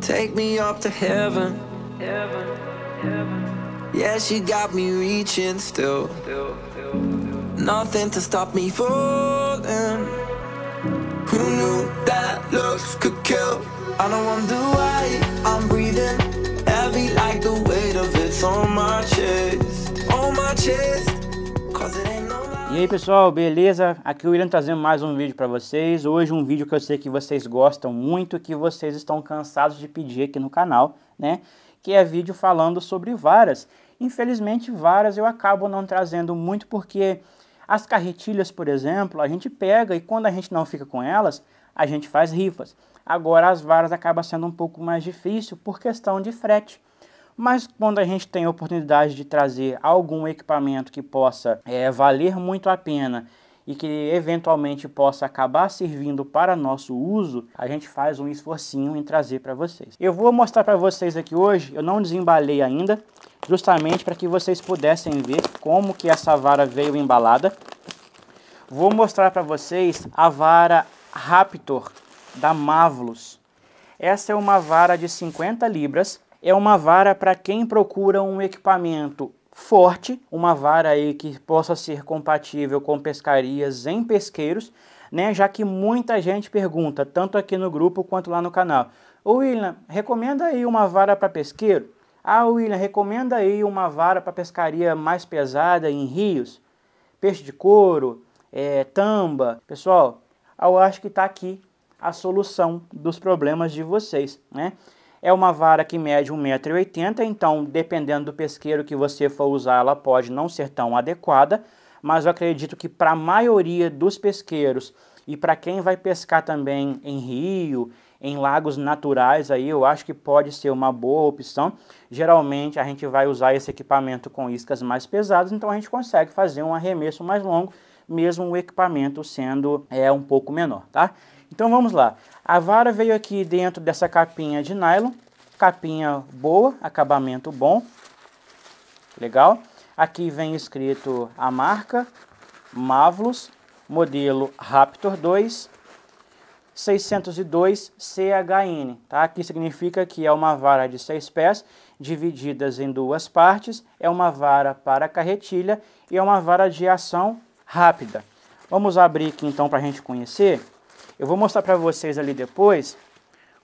Take me up to heaven. Heaven, heaven. Yeah, she got me reaching still. Still, still, still. Nothing to stop me falling. Who knew that looks could kill? I don't wonder why I'm breathing heavy like the weight of it's on my chest. On my chest. E aí pessoal, beleza? Aqui é o William trazendo mais um vídeo para vocês. Hoje um vídeo que eu sei que vocês gostam muito, que vocês estão cansados de pedir aqui no canal, né? Que é vídeo falando sobre varas. Infelizmente varas eu acabo não trazendo muito porque as carretilhas, por exemplo, a gente pega e quando a gente não fica com elas, a gente faz rifas. Agora as varas acaba sendo um pouco mais difícil por questão de frete mas quando a gente tem a oportunidade de trazer algum equipamento que possa é, valer muito a pena e que eventualmente possa acabar servindo para nosso uso, a gente faz um esforcinho em trazer para vocês. Eu vou mostrar para vocês aqui hoje, eu não desembalei ainda, justamente para que vocês pudessem ver como que essa vara veio embalada. Vou mostrar para vocês a vara Raptor da Mavlos. Essa é uma vara de 50 libras, é uma vara para quem procura um equipamento forte, uma vara aí que possa ser compatível com pescarias em pesqueiros, né? Já que muita gente pergunta, tanto aqui no grupo quanto lá no canal. Ô William, recomenda aí uma vara para pesqueiro? Ah, William, recomenda aí uma vara para pescaria mais pesada em rios? Peixe de couro, é, tamba. Pessoal, eu acho que está aqui a solução dos problemas de vocês, né? É uma vara que mede 1,80m, então dependendo do pesqueiro que você for usar, ela pode não ser tão adequada, mas eu acredito que para a maioria dos pesqueiros e para quem vai pescar também em rio, em lagos naturais aí, eu acho que pode ser uma boa opção. Geralmente a gente vai usar esse equipamento com iscas mais pesadas, então a gente consegue fazer um arremesso mais longo, mesmo o equipamento sendo é, um pouco menor, tá? Então vamos lá. A vara veio aqui dentro dessa capinha de nylon, capinha boa, acabamento bom, legal. Aqui vem escrito a marca, Mavlos, modelo Raptor 2, 602 CHN, tá? Que significa que é uma vara de seis pés, divididas em duas partes, é uma vara para carretilha e é uma vara de ação rápida. Vamos abrir aqui então para a gente conhecer. Eu vou mostrar para vocês ali depois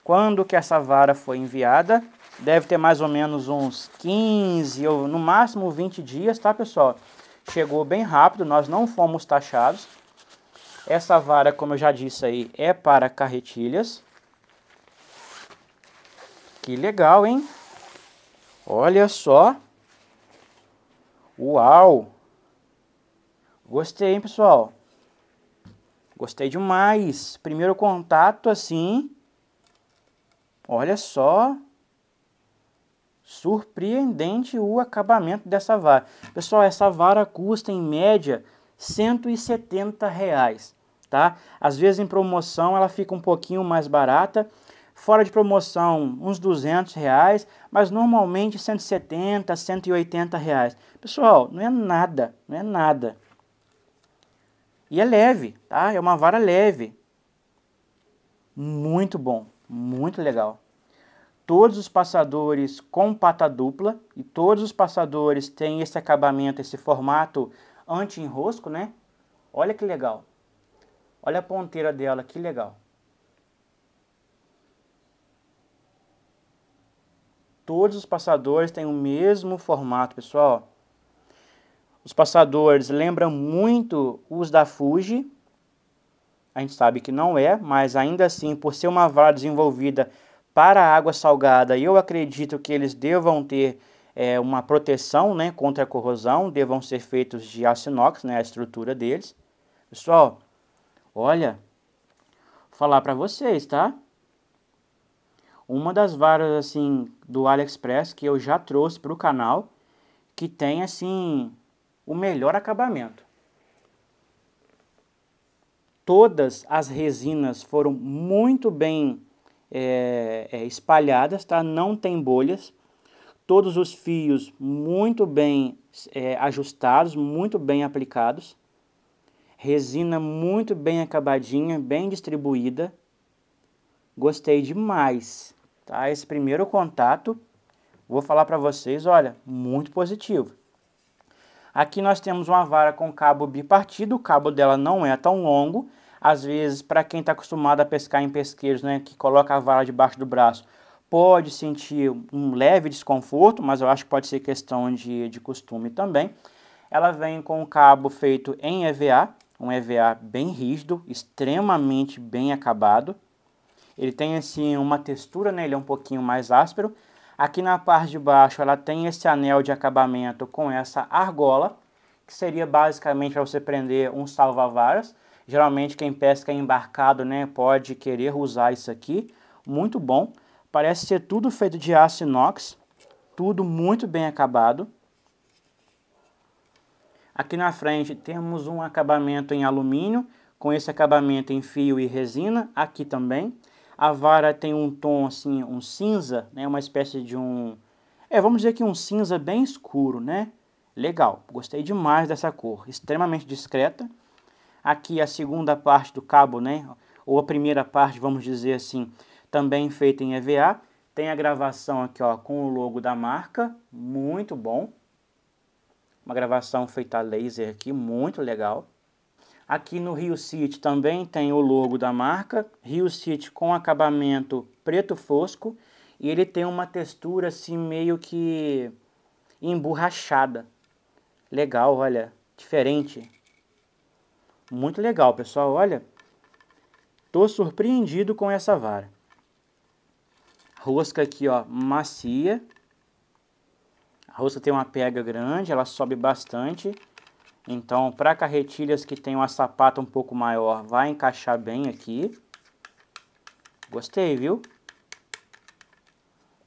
quando que essa vara foi enviada. Deve ter mais ou menos uns 15 ou no máximo 20 dias, tá, pessoal? Chegou bem rápido, nós não fomos taxados. Essa vara, como eu já disse aí, é para carretilhas. Que legal, hein? Olha só. Uau! Gostei, hein, pessoal? Gostei demais. Primeiro contato assim. Olha só. Surpreendente o acabamento dessa vara. Pessoal, essa vara custa em média 170 reais, tá? Às vezes em promoção ela fica um pouquinho mais barata. Fora de promoção, uns 200 reais, mas normalmente 170, 180 reais. Pessoal, não é nada, não é nada. E é leve, tá? É uma vara leve. Muito bom, muito legal. Todos os passadores com pata dupla e todos os passadores têm esse acabamento, esse formato anti-enrosco, né? Olha que legal. Olha a ponteira dela, que legal. Todos os passadores têm o mesmo formato, pessoal. Os passadores lembram muito os da Fuji. A gente sabe que não é, mas ainda assim, por ser uma vara desenvolvida para a água salgada, eu acredito que eles devam ter é, uma proteção né, contra a corrosão, devam ser feitos de aço inox, né, a estrutura deles. Pessoal, olha, vou falar para vocês, tá? Uma das varas assim do AliExpress que eu já trouxe para o canal, que tem assim o melhor acabamento. Todas as resinas foram muito bem é, é, espalhadas, tá? não tem bolhas. Todos os fios muito bem é, ajustados, muito bem aplicados. Resina muito bem acabadinha, bem distribuída. Gostei demais, tá? Esse primeiro contato, vou falar para vocês, olha, muito positivo. Aqui nós temos uma vara com cabo bipartido, o cabo dela não é tão longo. Às vezes, para quem está acostumado a pescar em pesqueiros, né, que coloca a vara debaixo do braço, pode sentir um leve desconforto, mas eu acho que pode ser questão de, de costume também. Ela vem com o cabo feito em EVA, um EVA bem rígido, extremamente bem acabado. Ele tem assim uma textura, né, ele é um pouquinho mais áspero, Aqui na parte de baixo ela tem esse anel de acabamento com essa argola, que seria basicamente para você prender um salva-varas. Geralmente quem pesca embarcado né, pode querer usar isso aqui, muito bom. Parece ser tudo feito de aço inox, tudo muito bem acabado. Aqui na frente temos um acabamento em alumínio, com esse acabamento em fio e resina, aqui também. A vara tem um tom assim, um cinza, né? Uma espécie de um é, vamos dizer que um cinza bem escuro, né? Legal, gostei demais dessa cor, extremamente discreta. Aqui a segunda parte do cabo, né? Ou a primeira parte, vamos dizer assim, também feita em EVA. Tem a gravação aqui, ó, com o logo da marca, muito bom. Uma gravação feita a laser aqui, muito legal. Aqui no Rio City também tem o logo da marca, Rio City com acabamento preto fosco, e ele tem uma textura assim meio que emborrachada. Legal, olha, diferente. Muito legal, pessoal, olha. Tô surpreendido com essa vara. Rosca aqui, ó, macia. A rosca tem uma pega grande, ela sobe bastante. Então, para carretilhas que tem uma sapata um pouco maior, vai encaixar bem aqui. Gostei, viu?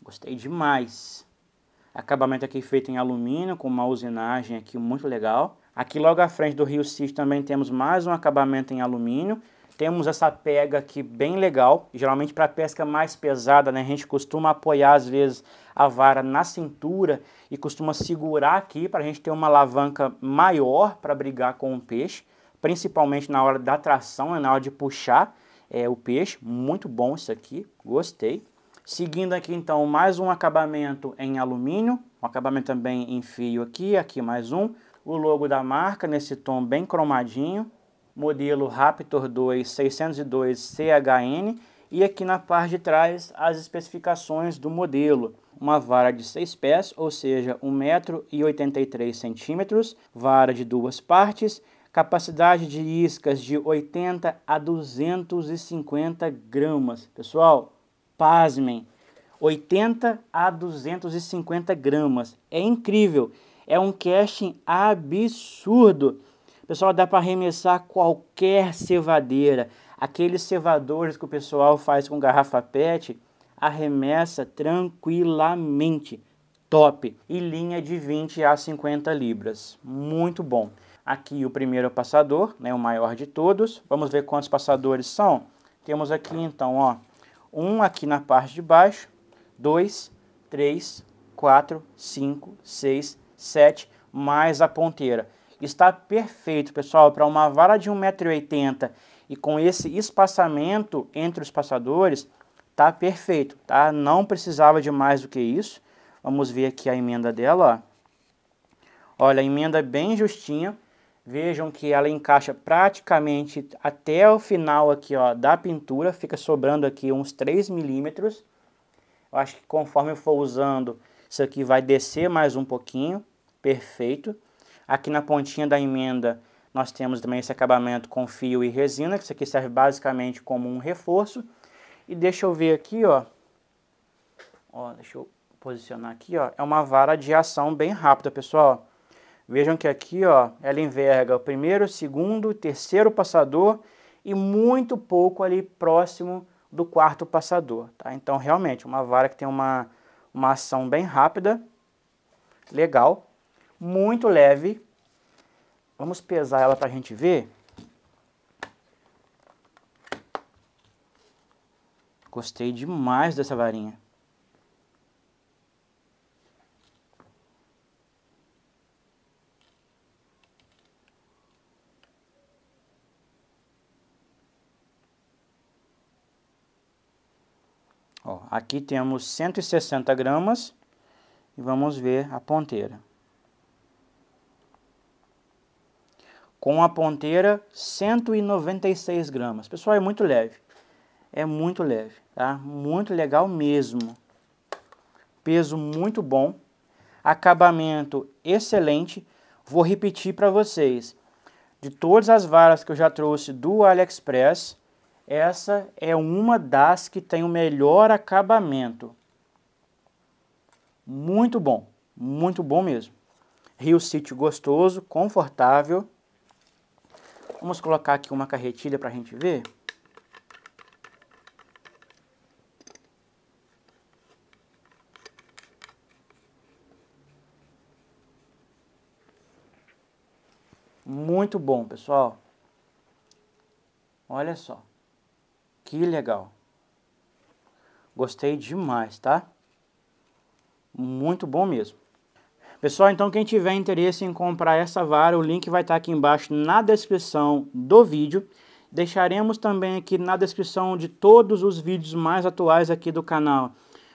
Gostei demais. Acabamento aqui feito em alumínio, com uma usinagem aqui muito legal. Aqui logo à frente do Rio Cis também temos mais um acabamento em alumínio temos essa pega aqui bem legal. Geralmente para pesca mais pesada, né, a gente costuma apoiar às vezes a vara na cintura e costuma segurar aqui para a gente ter uma alavanca maior para brigar com o peixe, principalmente na hora da tração, né, na hora de puxar é, o peixe. Muito bom isso aqui, gostei. Seguindo aqui então mais um acabamento em alumínio, um acabamento também em fio aqui, aqui mais um. O logo da marca nesse tom bem cromadinho, modelo Raptor 2 602 CHN e aqui na parte de trás as especificações do modelo. Uma vara de 6 pés, ou seja, 1,83m, vara de duas partes, capacidade de iscas de 80 a 250 gramas. Pessoal, pasmem, 80 a 250 gramas. É incrível, é um casting absurdo. Pessoal, dá para arremessar qualquer cevadeira. Aqueles cevadores que o pessoal faz com garrafa PET, arremessa tranquilamente. Top! E linha de 20 a 50 libras. Muito bom. Aqui o primeiro passador, né, o maior de todos. Vamos ver quantos passadores são. Temos aqui então, ó, um aqui na parte de baixo, dois, três, quatro, cinco, seis, sete, mais a ponteira está perfeito, pessoal, para uma vara de 1,80m e com esse espaçamento entre os passadores, está perfeito, tá? Não precisava de mais do que isso. Vamos ver aqui a emenda dela, ó. Olha, a emenda é bem justinha. Vejam que ela encaixa praticamente até o final aqui, ó, da pintura. Fica sobrando aqui uns 3 milímetros. Eu acho que conforme eu for usando, isso aqui vai descer mais um pouquinho. Perfeito. Aqui na pontinha da emenda nós temos também esse acabamento com fio e resina, que isso aqui serve basicamente como um reforço. E deixa eu ver aqui, ó. Ó, deixa eu posicionar aqui, ó. É uma vara de ação bem rápida, pessoal. Vejam que aqui, ó, ela enverga o primeiro, segundo, terceiro passador e muito pouco ali próximo do quarto passador, tá? Então, realmente, uma vara que tem uma, uma ação bem rápida, legal muito leve. Vamos pesar ela para a gente ver. Gostei demais dessa varinha. Ó, aqui temos 160 gramas e vamos ver a ponteira. com a ponteira 196 gramas. Pessoal, é muito leve, é muito leve, tá? Muito legal mesmo. Peso muito bom, acabamento excelente. Vou repetir para vocês, de todas as varas que eu já trouxe do AliExpress, essa é uma das que tem o melhor acabamento. Muito bom, muito bom mesmo. Rio City gostoso, confortável. Vamos colocar aqui uma carretilha para a gente ver. Muito bom, pessoal. Olha só. Que legal. Gostei demais, tá? Muito bom mesmo. Pessoal, então quem tiver interesse em comprar essa vara, o link vai estar aqui embaixo na descrição do vídeo. Deixaremos também aqui na descrição de todos os vídeos mais atuais aqui do canal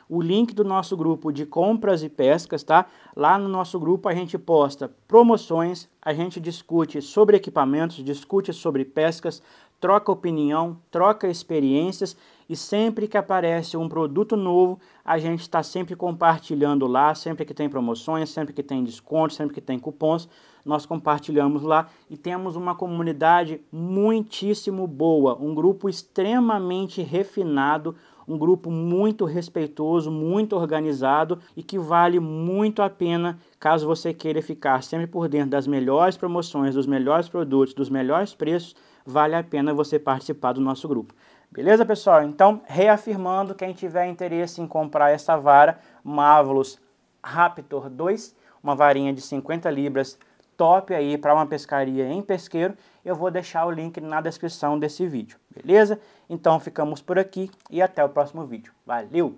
o link do nosso grupo de compras e pescas, tá? Lá no nosso grupo a gente posta promoções, a gente discute sobre equipamentos, discute sobre pescas, troca opinião, troca experiências e sempre que aparece um produto novo, a gente está sempre compartilhando lá, sempre que tem promoções, sempre que tem descontos, sempre que tem cupons, nós compartilhamos lá e temos uma comunidade muitíssimo boa, um grupo extremamente refinado, um grupo muito respeitoso, muito organizado e que vale muito a pena caso você queira ficar sempre por dentro das melhores promoções, dos melhores produtos, dos melhores preços, vale a pena você participar do nosso grupo. Beleza, pessoal? Então, reafirmando, quem tiver interesse em comprar essa vara, Mavulus Raptor 2, uma varinha de 50 libras, top aí para uma pescaria em pesqueiro, eu vou deixar o link na descrição desse vídeo, beleza? Então ficamos por aqui e até o próximo vídeo. Valeu!